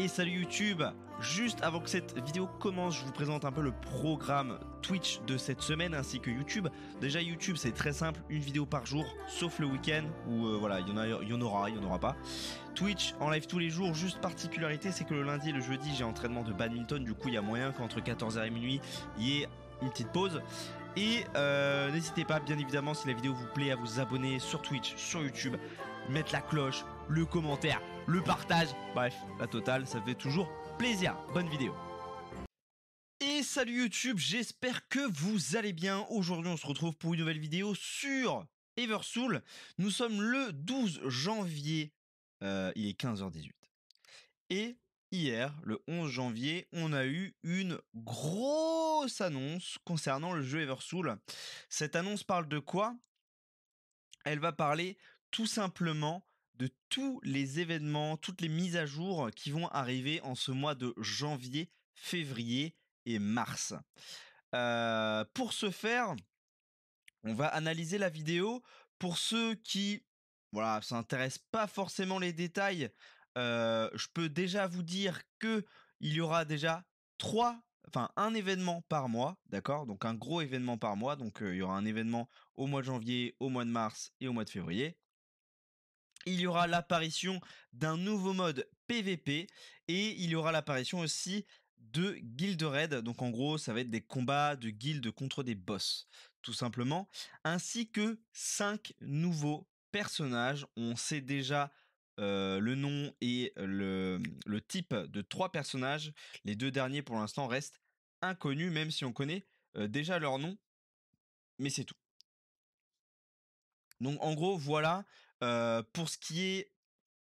Et salut YouTube Juste avant que cette vidéo commence, je vous présente un peu le programme Twitch de cette semaine ainsi que YouTube. Déjà YouTube, c'est très simple, une vidéo par jour, sauf le week-end où euh, voilà, il y en y en aura, il y en aura pas. Twitch en live tous les jours, juste particularité, c'est que le lundi et le jeudi, j'ai entraînement de badminton, du coup il y a moyen qu'entre 14h et minuit, il y ait une petite pause. Et euh, n'hésitez pas, bien évidemment, si la vidéo vous plaît, à vous abonner sur Twitch, sur YouTube, mettre la cloche, le commentaire, le partage. Bref, la totale, ça fait toujours plaisir. Bonne vidéo. Et salut YouTube, j'espère que vous allez bien. Aujourd'hui, on se retrouve pour une nouvelle vidéo sur Eversoul. Nous sommes le 12 janvier. Euh, il est 15h18. Et hier, le 11 janvier, on a eu une grosse annonce concernant le jeu Eversoul. Cette annonce parle de quoi Elle va parler tout simplement de tous les événements, toutes les mises à jour qui vont arriver en ce mois de janvier, février et mars. Euh, pour ce faire, on va analyser la vidéo. Pour ceux qui, voilà, s'intéressent pas forcément les détails, euh, je peux déjà vous dire qu'il y aura déjà trois, enfin un événement par mois, d'accord Donc un gros événement par mois. Donc euh, il y aura un événement au mois de janvier, au mois de mars et au mois de février il y aura l'apparition d'un nouveau mode PVP et il y aura l'apparition aussi de guild raid. Donc en gros, ça va être des combats de guildes contre des boss, tout simplement. Ainsi que 5 nouveaux personnages. On sait déjà euh, le nom et le, type de 3 personnages. Les deux derniers pour l'instant restent inconnus, même si on connaît euh, déjà leur nom. Mais c'est tout. Donc en gros, voilà pour ce qui est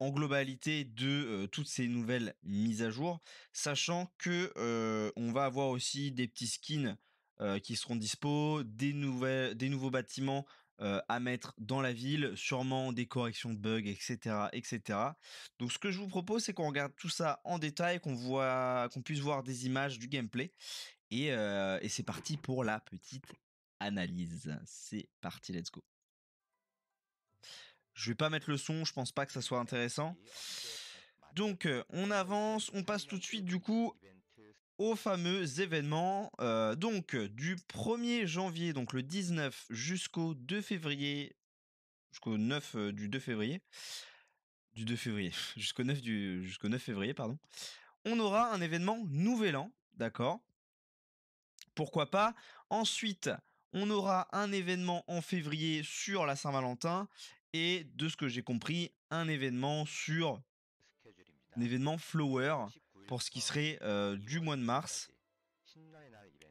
en globalité de toutes ces nouvelles mises à jour, sachant que on va avoir aussi des petits skins qui seront dispo, des, nouvelles, des nouveaux bâtiments à mettre dans la ville, sûrement des corrections de bugs, etc., etc. Donc ce que je vous propose, c'est qu'on regarde tout ça en détail, qu'on voit, qu'on puisse voir des images du gameplay, et c'est parti pour la petite analyse. C'est parti, let's go. Je vais pas mettre le son, je pense pas que ça soit intéressant. Donc euh, on avance, on passe tout de suite du coup au fameux événement. Euh, donc euh, du 1er janvier, donc le 19 jusqu'au 2 février, jusqu'au 9 du 2 février, du 2 février, jusqu'au 9 du jusqu'au 9 février pardon. On aura un événement Nouvel An, d'accord Pourquoi pas Ensuite, on aura un événement en février sur la Saint-Valentin et de ce que j'ai compris, un événement sur un événement Flower pour ce qui serait euh, du mois de mars.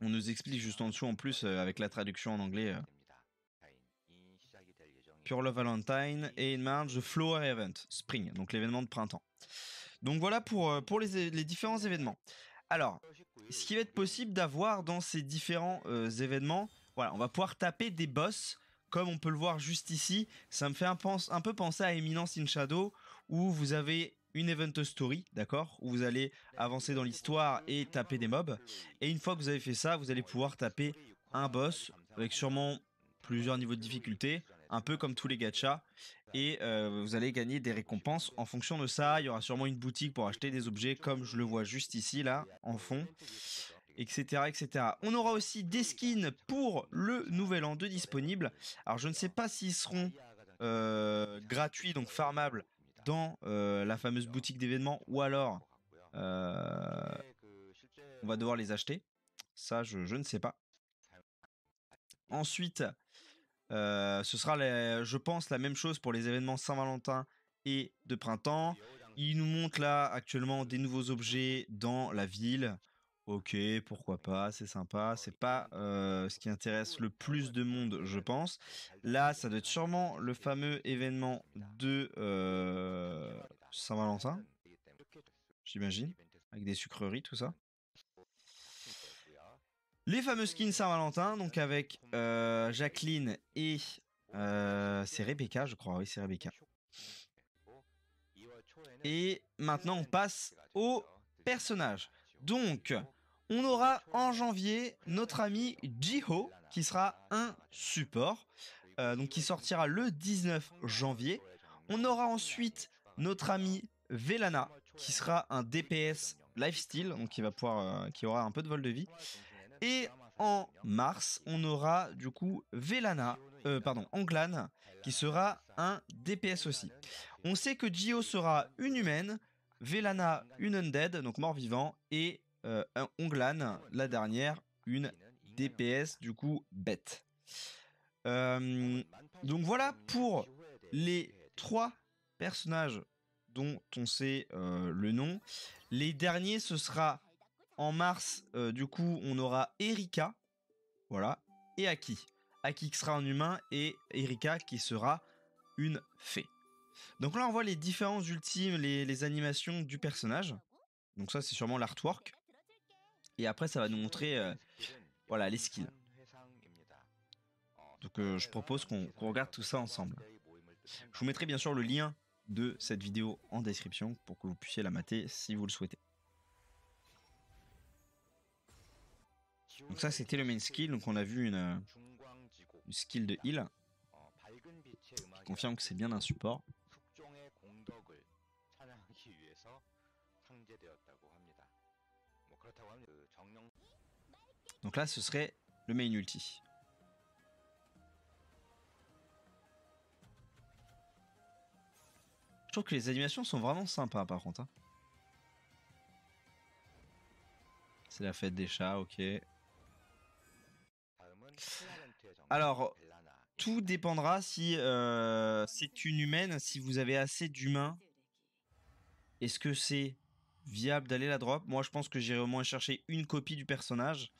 On nous explique juste en dessous en plus euh, avec la traduction en anglais. Euh, Pure Love Valentine et in March The Flower Event Spring, donc l'événement de printemps. Donc voilà pour, pour les, les, différents événements. Alors, ce qui va être possible d'avoir dans ces différents événements, voilà, on va pouvoir taper des boss comme on peut le voir juste ici, ça me fait un, peu penser à Eminence in Shadow, où vous avez une event story, d'accord Où vous allez avancer dans l'histoire et taper des mobs. Et une fois que vous avez fait ça, vous allez pouvoir taper un boss, avec sûrement plusieurs niveaux de difficulté, un peu comme tous les gachas, et euh, vous allez gagner des récompenses en fonction de ça. Il y aura sûrement une boutique pour acheter des objets, comme je le vois juste ici, là, en fond etc., etc. On aura aussi des skins pour le nouvel an de disponibles. Alors je ne sais pas s'ils seront euh, gratuits, donc farmables, dans euh, la fameuse boutique d'événements, ou alors euh, on va devoir les acheter. Ça, je, ne sais pas. Ensuite, ce sera, je pense, la même chose pour les événements Saint-Valentin et de printemps. Il nous montre là actuellement des nouveaux objets dans la ville ok, pourquoi pas, c'est sympa, c'est pas ce qui intéresse le plus de monde, je pense. Là, ça doit être sûrement le fameux événement de Saint-Valentin, j'imagine, avec des sucreries, tout ça. Les fameux skins Saint-Valentin, donc avec Jacqueline et c'est Rebecca, je crois, oui, c'est Rebecca. Et maintenant, on passe au personnage. Donc, on aura en janvier notre ami Jiho qui sera un support, euh, donc qui sortira le 19 janvier. On aura ensuite notre ami Velana qui sera un DPS lifestyle, donc qui va pouvoir, euh, qui aura un peu de vol de vie. Et en mars, on aura du coup Velana, euh, pardon, Anglan qui sera un DPS aussi. On sait que Jiho sera une humaine, Velana une undead, donc mort-vivant, et euh, un Onglan, la dernière, une DPS du coup bête. Euh, donc voilà pour les trois personnages dont on sait euh, le nom. Les derniers, ce sera en mars, du coup, on aura Erika, voilà, et Aki. Aki qui sera un humain et Erika qui sera une fée. Donc là, on voit les différents ultimes, les animations du personnage. Donc ça, c'est sûrement l'artwork. Et après, ça va nous montrer euh, voilà, les skills. Donc euh, je propose qu'on regarde tout ça ensemble. Je vous mettrai bien sûr le lien de cette vidéo en description pour que vous puissiez la mater si vous le souhaitez. Donc ça c'était le main skill, donc on a vu une, euh, skill de heal qui confirme que c'est bien un support. Donc là, ce serait le main ulti. Je trouve que les animations sont vraiment sympas par contre. Hein. C'est la fête des chats, ok. Alors, tout dépendra si euh, c'est une humaine, si vous avez assez d'humains. Est-ce que c'est viable d'aller la drop. Moi, je pense que j'irai au moins chercher une copie du personnage.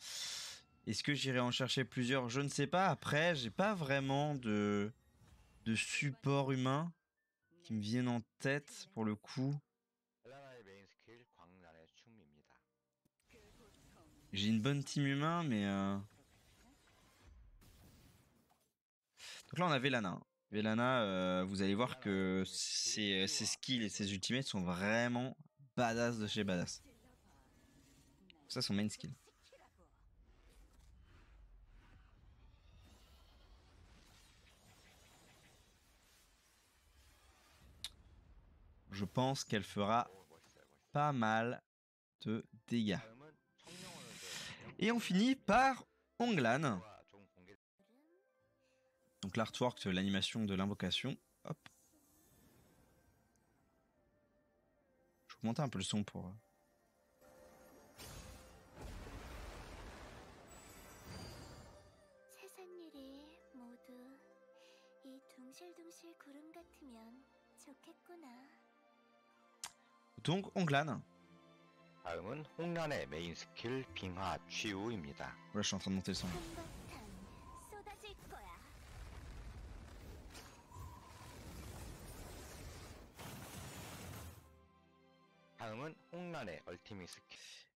Est-ce que j'irai en chercher plusieurs Je ne sais pas. Après, j'ai pas vraiment de, de support humain qui me viennent en tête pour le coup. J'ai une bonne team humain, mais... Euh, Donc là, on a Velana. Velana, euh, vous allez voir que ses, ses, skills et ses ultimates sont vraiment, badass de chez badass. Ça, son main skill. Je pense qu'elle fera pas mal de dégâts. Et on finit par Onglan. Donc l'artwork, l'animation de l'invocation. Hop, monter un peu le son pour. Euh. Donc on glane. je suis en train de monter le son.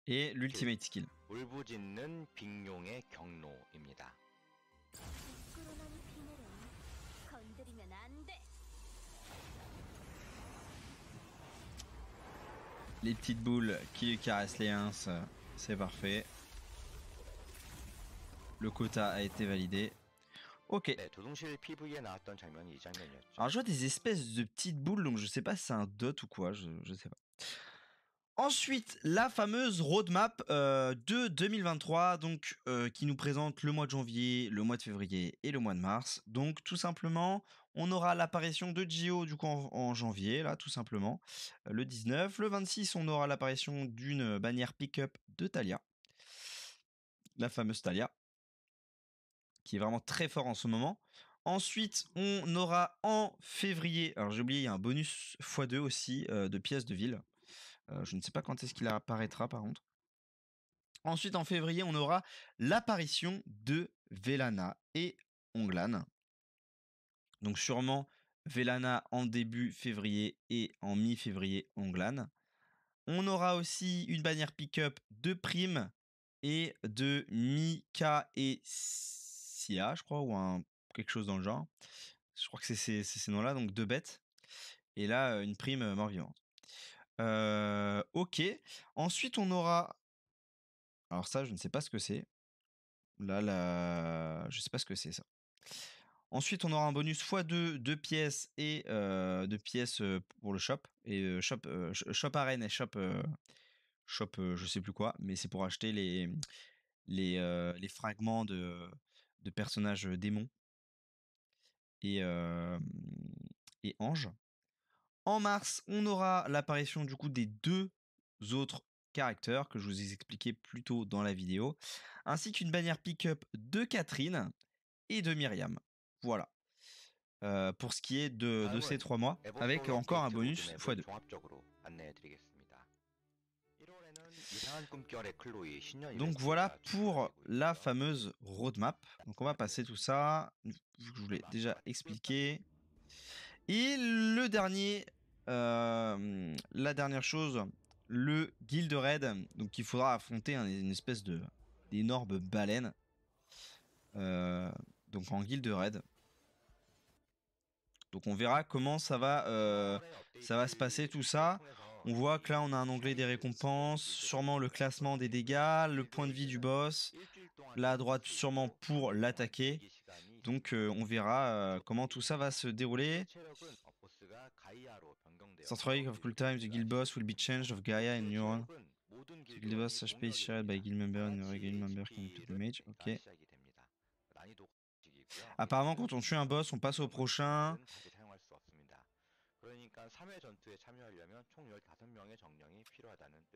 et l'ultimate skill Les petites boules qui caressent les uns, c'est parfait. Le quota a été validé. Ok. Alors je vois des espèces de petites boules, donc je sais pas si c'est un dot ou quoi, je, je sais pas. Ensuite, la fameuse roadmap euh, de 2023, donc euh, qui nous présente le mois de janvier, le mois de février et le mois de mars. Donc tout simplement, on aura l'apparition de Gio du coup en, janvier, là tout simplement, euh, le 19. Le 26, on aura l'apparition d'une bannière pick-up de Talia, la fameuse Talia, qui est vraiment très fort en ce moment. Ensuite, on aura en février, alors j'ai oublié, il y a un bonus x2 aussi de pièces de ville euh, je ne sais pas quand est-ce qu'il apparaîtra par contre. Ensuite, en février, on aura l'apparition de Velana et Onglan. Donc sûrement Velana en début février et en mi-février Onglan. On aura aussi une bannière pick-up de Prime et de Mika et Sia, je crois, ou un, quelque chose dans le genre. Je crois que c'est ces, noms-là, donc deux bêtes. Et là, une prime mort-vivante. Euh, ok. Ensuite, on aura. Alors, ça, je ne sais pas ce que c'est. Là, là, je ne sais pas ce que c'est ça. Ensuite, on aura un bonus x2, de pièces et euh, pièces pour le shop. Et shop, shop arène et shop, shop je sais plus quoi, mais c'est pour acheter les, les, fragments de, de personnages démons et, anges et ange. En mars, on aura l'apparition du coup des deux autres caractères que je vous ai expliqué plus tôt dans la vidéo, ainsi qu'une bannière pick-up de Catherine et de Myriam. Voilà. Euh, pour ce qui est de, de, ah ces trois mois, avec encore un bonus x2. Donc voilà pour la fameuse roadmap. Donc on va passer tout ça. Je vous l'ai déjà expliqué. Et le dernier, euh, la dernière chose, le Guild Raid. Donc il faudra affronter une espèce de d'énorme baleine. Euh, donc en Guild Raid. Donc on verra comment ça va, euh, ça va se passer tout ça. On voit que là on a un onglet des récompenses, sûrement le classement des dégâts, le point de vie du boss, Là à droite sûrement pour l'attaquer. Donc euh, on verra euh, comment tout ça va se dérouler. Centroid of Cool Times, the guild boss will be changed of Gaia and Neuron. The guild boss HP is shared by guild member and every guild member can to the mage. Ok. Apparemment quand on tue un boss, on passe au prochain.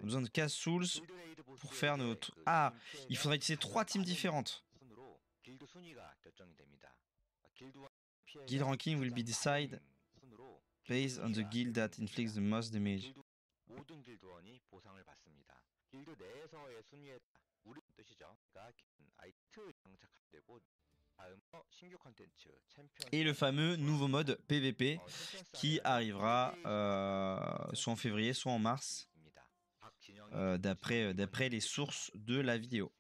On a besoin de 15 souls pour faire notre... Ah, il faudrait utiliser trois teams différentes. Guild ranking will be decided based on the guild that inflicts the most damage. 모든 Et le fameux nouveau mode PVP qui arrivera euh, soit en février, soit en mars, euh, euh, d'après les sources de la vidéo.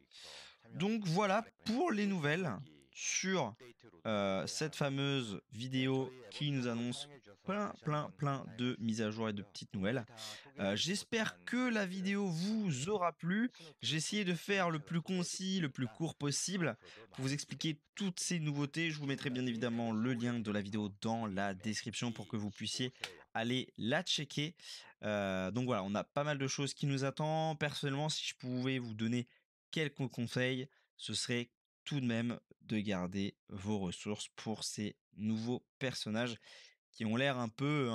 Donc voilà pour les nouvelles sur euh, cette euh, fameuse vidéo qui nous annonce plein, plein, plein de mises à jour et de petites nouvelles. Euh, j'espère que la vidéo vous aura plu. J'ai essayé de faire le plus concis, le plus court possible pour vous expliquer toutes ces nouveautés. Je vous mettrai bien évidemment le lien de la vidéo dans la description pour que vous puissiez aller la checker. donc voilà, on a pas mal de choses qui nous attendent. Personnellement, si je pouvais vous donner Quelques conseils, ce serait tout de même de garder vos ressources pour ces nouveaux personnages qui ont l'air un peu,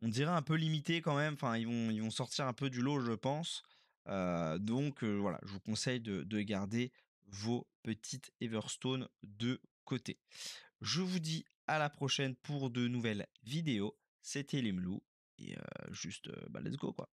on dirait un peu limités quand même. Enfin, ils vont, ils vont sortir un peu du lot, je pense. donc voilà, je vous conseille de, garder vos petites Everstone de côté. Je vous dis à la prochaine pour de nouvelles vidéos. C'était les Limlou et juste, bah, let's go quoi.